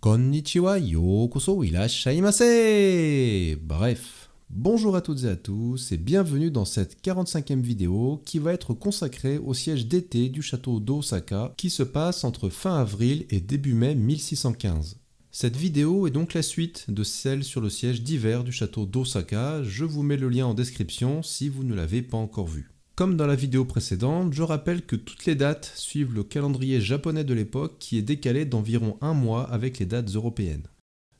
Konnichiwa, yokoso, Bref, bonjour à toutes et à tous et bienvenue dans cette 45e vidéo qui va être consacrée au siège d'été du château d'Osaka qui se passe entre fin avril et début mai 1615. Cette vidéo est donc la suite de celle sur le siège d'hiver du château d'Osaka, je vous mets le lien en description si vous ne l'avez pas encore vu. Comme dans la vidéo précédente, je rappelle que toutes les dates suivent le calendrier japonais de l'époque qui est décalé d'environ un mois avec les dates européennes.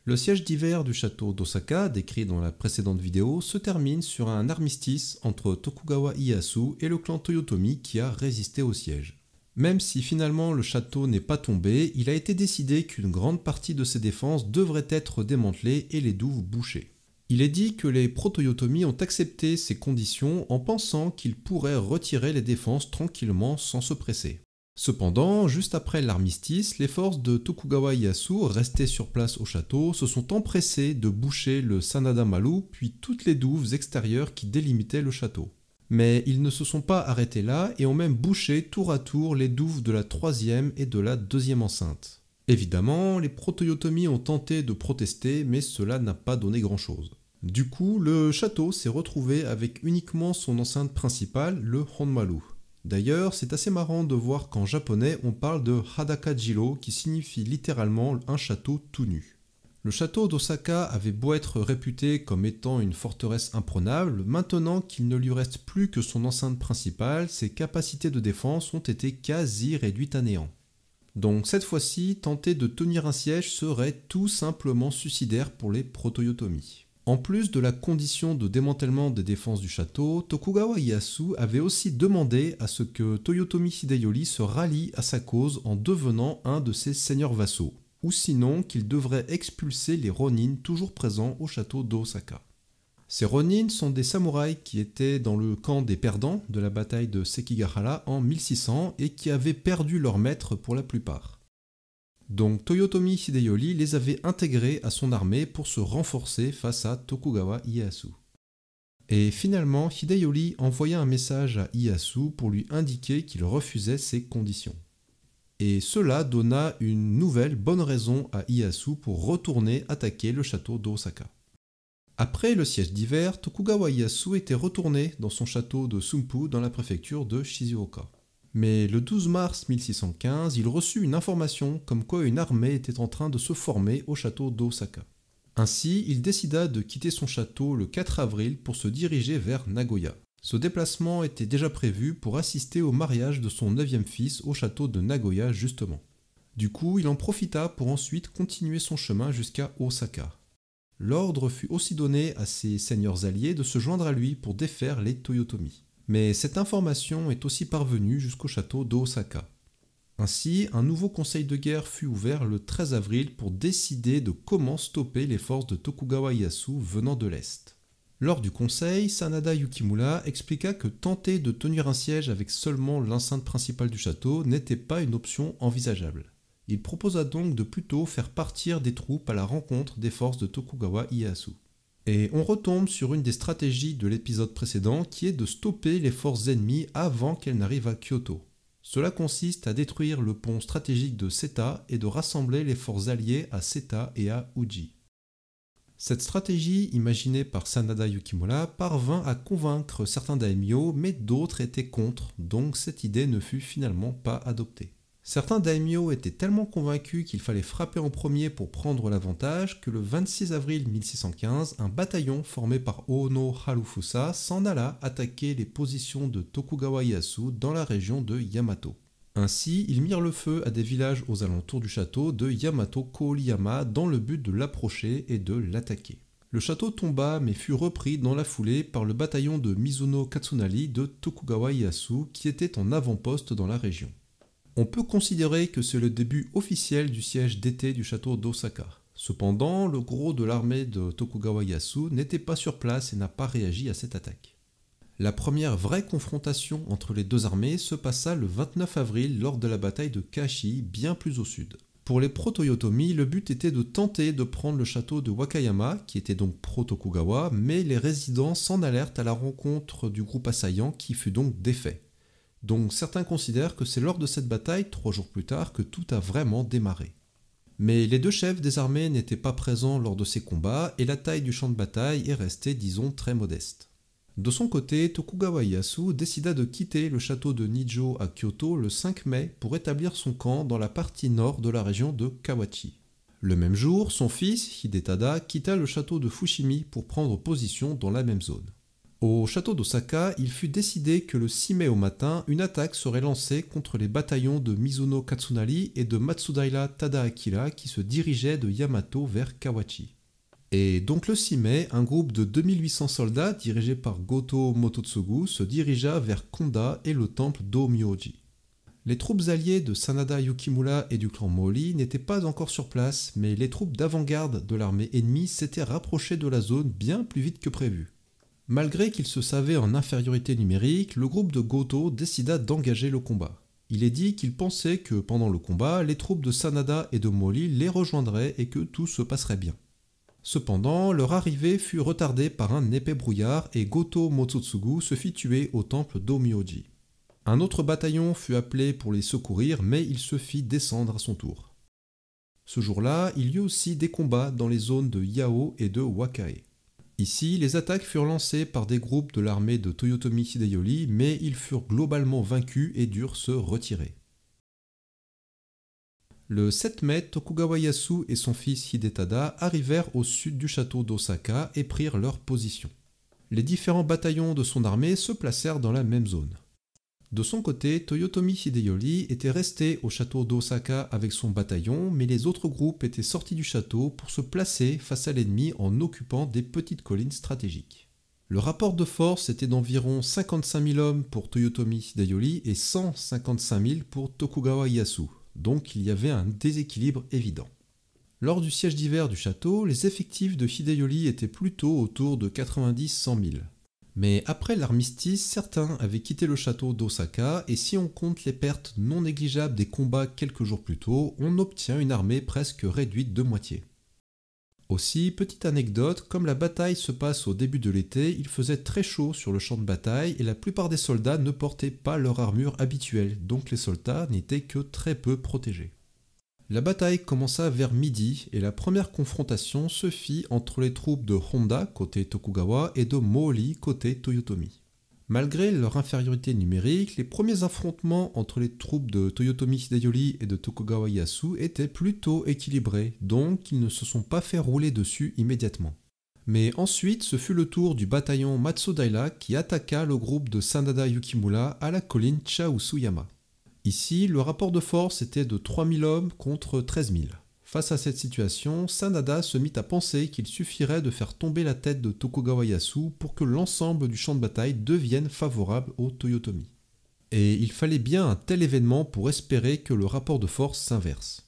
Le siège d'hiver du château d'Osaka, décrit dans la précédente vidéo, se termine sur un armistice entre Tokugawa Ieyasu et le clan Toyotomi qui a résisté au siège. Même si finalement le château n'est pas tombé, il a été décidé qu'une grande partie de ses défenses devrait être démantelée et les douves bouchées. Il est dit que les proto-yotomi ont accepté ces conditions en pensant qu'ils pourraient retirer les défenses tranquillement sans se presser. Cependant, juste après l'armistice, les forces de Tokugawa Ieyasu restées sur place au château se sont empressées de boucher le Sanada-Malu puis toutes les douves extérieures qui délimitaient le château. Mais ils ne se sont pas arrêtés là et ont même bouché tour à tour les douves de la troisième et de la deuxième enceinte. Évidemment, les proto-yotomi ont tenté de protester, mais cela n'a pas donné grand-chose. Du coup, le château s'est retrouvé avec uniquement son enceinte principale, le Honmalu. D'ailleurs, c'est assez marrant de voir qu'en japonais, on parle de Hadakajiro qui signifie littéralement un château tout nu. Le château d'Osaka avait beau être réputé comme étant une forteresse imprenable, maintenant qu'il ne lui reste plus que son enceinte principale, ses capacités de défense ont été quasi réduites à néant. Donc cette fois-ci, tenter de tenir un siège serait tout simplement suicidaire pour les protoyotomies. En plus de la condition de démantèlement des défenses du château, Tokugawa Ieyasu avait aussi demandé à ce que Toyotomi Hideyori se rallie à sa cause en devenant un de ses seigneurs vassaux, ou sinon qu'il devrait expulser les Ronin toujours présents au château d'Osaka. Ces Ronin sont des samouraïs qui étaient dans le camp des perdants de la bataille de Sekigahara en 1600 et qui avaient perdu leur maître pour la plupart. Donc Toyotomi Hideyori les avait intégrés à son armée pour se renforcer face à Tokugawa Ieyasu. Et finalement, Hideyori envoya un message à Ieyasu pour lui indiquer qu'il refusait ses conditions. Et cela donna une nouvelle bonne raison à Ieyasu pour retourner attaquer le château d'Osaka. Après le siège d'hiver, Tokugawa Ieyasu était retourné dans son château de Sumpu dans la préfecture de Shizuoka mais le 12 mars 1615, il reçut une information comme quoi une armée était en train de se former au château d'Osaka. Ainsi, il décida de quitter son château le 4 avril pour se diriger vers Nagoya. Ce déplacement était déjà prévu pour assister au mariage de son neuvième fils au château de Nagoya justement. Du coup, il en profita pour ensuite continuer son chemin jusqu'à Osaka. L'ordre fut aussi donné à ses seigneurs alliés de se joindre à lui pour défaire les Toyotomi mais cette information est aussi parvenue jusqu'au château d'Osaka. Ainsi, un nouveau conseil de guerre fut ouvert le 13 avril pour décider de comment stopper les forces de Tokugawa Ieyasu venant de l'Est. Lors du conseil, Sanada Yukimura expliqua que tenter de tenir un siège avec seulement l'enceinte principale du château n'était pas une option envisageable. Il proposa donc de plutôt faire partir des troupes à la rencontre des forces de Tokugawa Ieyasu. Et on retombe sur une des stratégies de l'épisode précédent qui est de stopper les forces ennemies avant qu'elles n'arrivent à Kyoto. Cela consiste à détruire le pont stratégique de Seta et de rassembler les forces alliées à Seta et à Uji. Cette stratégie, imaginée par Sanada Yukimura, parvint à convaincre certains daimyo, mais d'autres étaient contre, donc cette idée ne fut finalement pas adoptée. Certains daimyo étaient tellement convaincus qu'il fallait frapper en premier pour prendre l'avantage que le 26 avril 1615, un bataillon formé par Ono Harufusa s'en alla attaquer les positions de Tokugawa Yasu dans la région de Yamato. Ainsi, ils mirent le feu à des villages aux alentours du château de Yamato Kooliyama dans le but de l'approcher et de l'attaquer. Le château tomba mais fut repris dans la foulée par le bataillon de Mizuno Katsunari de Tokugawa Yasu qui était en avant-poste dans la région on peut considérer que c'est le début officiel du siège d'été du château d'Osaka. Cependant, le gros de l'armée de Tokugawa Yasu n'était pas sur place et n'a pas réagi à cette attaque. La première vraie confrontation entre les deux armées se passa le 29 avril lors de la bataille de Kashi, bien plus au sud. Pour les proto-Yotomi, le but était de tenter de prendre le château de Wakayama, qui était donc pro-Tokugawa, mais les résidents s'en alertent à la rencontre du groupe assaillant qui fut donc défait donc certains considèrent que c'est lors de cette bataille, trois jours plus tard, que tout a vraiment démarré. Mais les deux chefs des armées n'étaient pas présents lors de ces combats et la taille du champ de bataille est restée, disons, très modeste. De son côté, Tokugawa Ieyasu décida de quitter le château de Nijo à Kyoto le 5 mai pour établir son camp dans la partie nord de la région de Kawachi. Le même jour, son fils, Hidetada, quitta le château de Fushimi pour prendre position dans la même zone. Au château d'Osaka, il fut décidé que le 6 mai au matin, une attaque serait lancée contre les bataillons de Mizuno Katsunari et de Matsudaira Tadaakira qui se dirigeaient de Yamato vers Kawachi. Et donc le 6 mai, un groupe de 2800 soldats dirigé par Goto Mototsugu se dirigea vers Konda et le temple d'Omyoji. Les troupes alliées de Sanada Yukimura et du clan Moli n'étaient pas encore sur place, mais les troupes d'avant-garde de l'armée ennemie s'étaient rapprochées de la zone bien plus vite que prévu. Malgré qu'il se savait en infériorité numérique, le groupe de Goto décida d'engager le combat. Il est dit qu'il pensait que pendant le combat, les troupes de Sanada et de Moli les rejoindraient et que tout se passerait bien. Cependant, leur arrivée fut retardée par un épais brouillard et Goto Motsutsugu se fit tuer au temple d'Omyoji. Un autre bataillon fut appelé pour les secourir, mais il se fit descendre à son tour. Ce jour-là, il y eut aussi des combats dans les zones de Yao et de Wakae. Ici, les attaques furent lancées par des groupes de l'armée de Toyotomi Hideyori, mais ils furent globalement vaincus et durent se retirer. Le 7 mai, Tokugawa Yasu et son fils Hidetada arrivèrent au sud du château d'Osaka et prirent leur position. Les différents bataillons de son armée se placèrent dans la même zone. De son côté, Toyotomi Hideyori était resté au château d'Osaka avec son bataillon, mais les autres groupes étaient sortis du château pour se placer face à l'ennemi en occupant des petites collines stratégiques. Le rapport de force était d'environ 55 000 hommes pour Toyotomi Hideyori et 155 000 pour Tokugawa Ieyasu, donc il y avait un déséquilibre évident. Lors du siège d'hiver du château, les effectifs de Hideyori étaient plutôt autour de 90-100 000. Mais après l'armistice, certains avaient quitté le château d'Osaka et si on compte les pertes non négligeables des combats quelques jours plus tôt, on obtient une armée presque réduite de moitié. Aussi, petite anecdote, comme la bataille se passe au début de l'été, il faisait très chaud sur le champ de bataille et la plupart des soldats ne portaient pas leur armure habituelle, donc les soldats n'étaient que très peu protégés. La bataille commença vers midi et la première confrontation se fit entre les troupes de Honda côté Tokugawa et de Moli côté Toyotomi. Malgré leur infériorité numérique, les premiers affrontements entre les troupes de Toyotomi Hideyori et de Tokugawa Yasu étaient plutôt équilibrés, donc ils ne se sont pas fait rouler dessus immédiatement. Mais ensuite, ce fut le tour du bataillon Matsudaira qui attaqua le groupe de Sanada Yukimura à la colline Chausuyama. Ici, le rapport de force était de 3000 hommes contre 13 000. Face à cette situation, Sanada se mit à penser qu'il suffirait de faire tomber la tête de Tokugawa Yasu pour que l'ensemble du champ de bataille devienne favorable au Toyotomi. Et il fallait bien un tel événement pour espérer que le rapport de force s'inverse.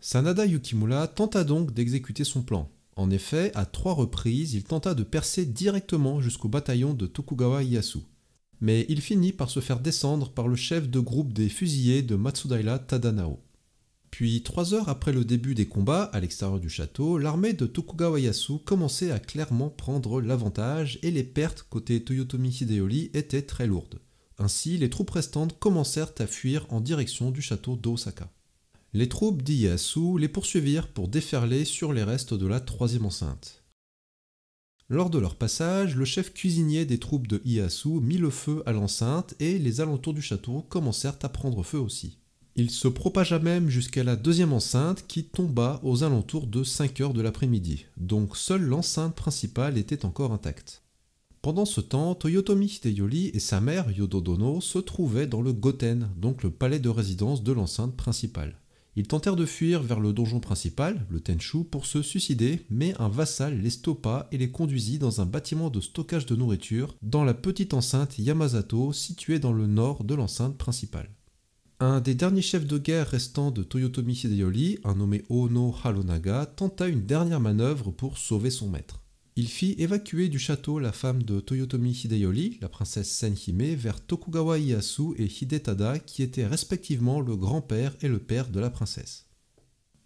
Sanada Yukimura tenta donc d'exécuter son plan. En effet, à trois reprises, il tenta de percer directement jusqu'au bataillon de Tokugawa Yasu mais il finit par se faire descendre par le chef de groupe des fusillés de Matsudaira Tadanao. Puis, trois heures après le début des combats à l'extérieur du château, l'armée de Tokugawa Yasu commençait à clairement prendre l'avantage et les pertes côté Toyotomi Hideyori étaient très lourdes. Ainsi, les troupes restantes commencèrent à fuir en direction du château d'Osaka. Les troupes d'Iyasu les poursuivirent pour déferler sur les restes de la troisième enceinte. Lors de leur passage, le chef cuisinier des troupes de Ieyasu mit le feu à l'enceinte et les alentours du château commencèrent à prendre feu aussi. Il se propagea même jusqu'à la deuxième enceinte qui tomba aux alentours de 5 heures de l'après-midi, donc seule l'enceinte principale était encore intacte. Pendant ce temps, Toyotomi Hideyori et sa mère Yododono se trouvaient dans le Goten, donc le palais de résidence de l'enceinte principale. Ils tentèrent de fuir vers le donjon principal, le Tenshu, pour se suicider, mais un vassal les stoppa et les conduisit dans un bâtiment de stockage de nourriture, dans la petite enceinte Yamazato située dans le nord de l'enceinte principale. Un des derniers chefs de guerre restants de Toyotomi Hideyori, un nommé Ono Halonaga, tenta une dernière manœuvre pour sauver son maître. Il fit évacuer du château la femme de Toyotomi Hideyori, la princesse Senhime, vers Tokugawa Ieyasu et Hidetada, qui étaient respectivement le grand-père et le père de la princesse.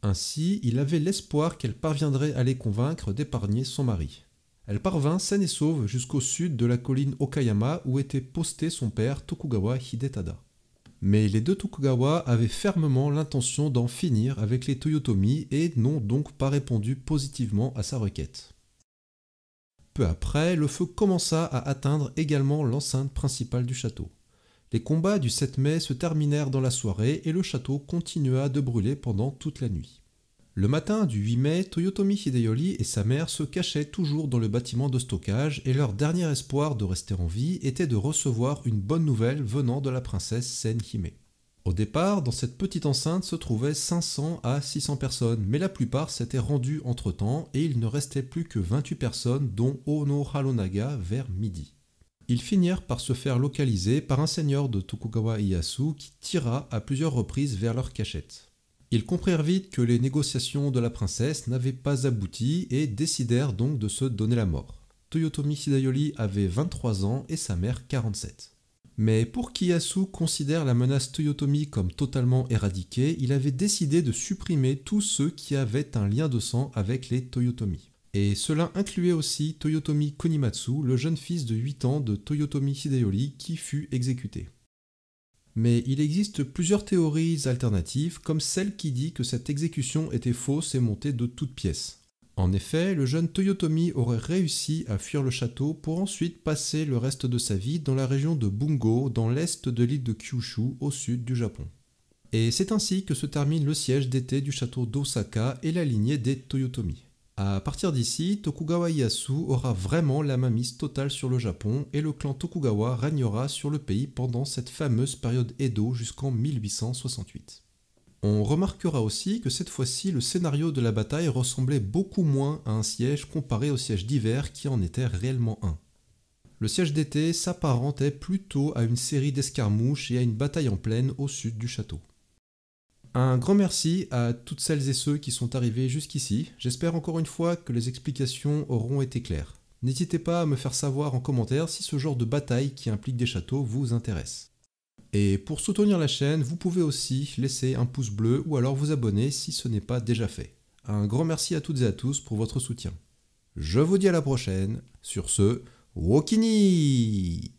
Ainsi, il avait l'espoir qu'elle parviendrait à les convaincre d'épargner son mari. Elle parvint saine et sauve jusqu'au sud de la colline Okayama où était posté son père Tokugawa Hidetada. Mais les deux Tokugawa avaient fermement l'intention d'en finir avec les Toyotomi et n'ont donc pas répondu positivement à sa requête. Peu après, le feu commença à atteindre également l'enceinte principale du château. Les combats du 7 mai se terminèrent dans la soirée et le château continua de brûler pendant toute la nuit. Le matin du 8 mai, Toyotomi Hideyori et sa mère se cachaient toujours dans le bâtiment de stockage et leur dernier espoir de rester en vie était de recevoir une bonne nouvelle venant de la princesse Senhime. Au départ, dans cette petite enceinte se trouvaient 500 à 600 personnes, mais la plupart s'étaient rendues entre-temps et il ne restait plus que 28 personnes dont Ono Halonaga vers midi. Ils finirent par se faire localiser par un seigneur de Tokugawa Ieyasu qui tira à plusieurs reprises vers leur cachette. Ils comprirent vite que les négociations de la princesse n'avaient pas abouti et décidèrent donc de se donner la mort. Toyotomi Hidayori avait 23 ans et sa mère 47. Mais pour qu'Iyasu considère la menace Toyotomi comme totalement éradiquée, il avait décidé de supprimer tous ceux qui avaient un lien de sang avec les Toyotomi. Et cela incluait aussi Toyotomi Konimatsu, le jeune fils de 8 ans de Toyotomi Hideyori qui fut exécuté. Mais il existe plusieurs théories alternatives, comme celle qui dit que cette exécution était fausse et montée de toutes pièces. En effet, le jeune Toyotomi aurait réussi à fuir le château pour ensuite passer le reste de sa vie dans la région de Bungo, dans l'est de l'île de Kyushu, au sud du Japon. Et c'est ainsi que se termine le siège d'été du château d'Osaka et la lignée des Toyotomi. A partir d'ici, Tokugawa Ieyasu aura vraiment la mainmise totale sur le Japon et le clan Tokugawa régnera sur le pays pendant cette fameuse période Edo jusqu'en 1868. On remarquera aussi que cette fois-ci, le scénario de la bataille ressemblait beaucoup moins à un siège comparé au siège d'hiver qui en était réellement un. Le siège d'été s'apparentait plutôt à une série d'escarmouches et à une bataille en plaine au sud du château. Un grand merci à toutes celles et ceux qui sont arrivés jusqu'ici. J'espère encore une fois que les explications auront été claires. N'hésitez pas à me faire savoir en commentaire si ce genre de bataille qui implique des châteaux vous intéresse. Et pour soutenir la chaîne, vous pouvez aussi laisser un pouce bleu ou alors vous abonner si ce n'est pas déjà fait. Un grand merci à toutes et à tous pour votre soutien. Je vous dis à la prochaine. Sur ce, Wokini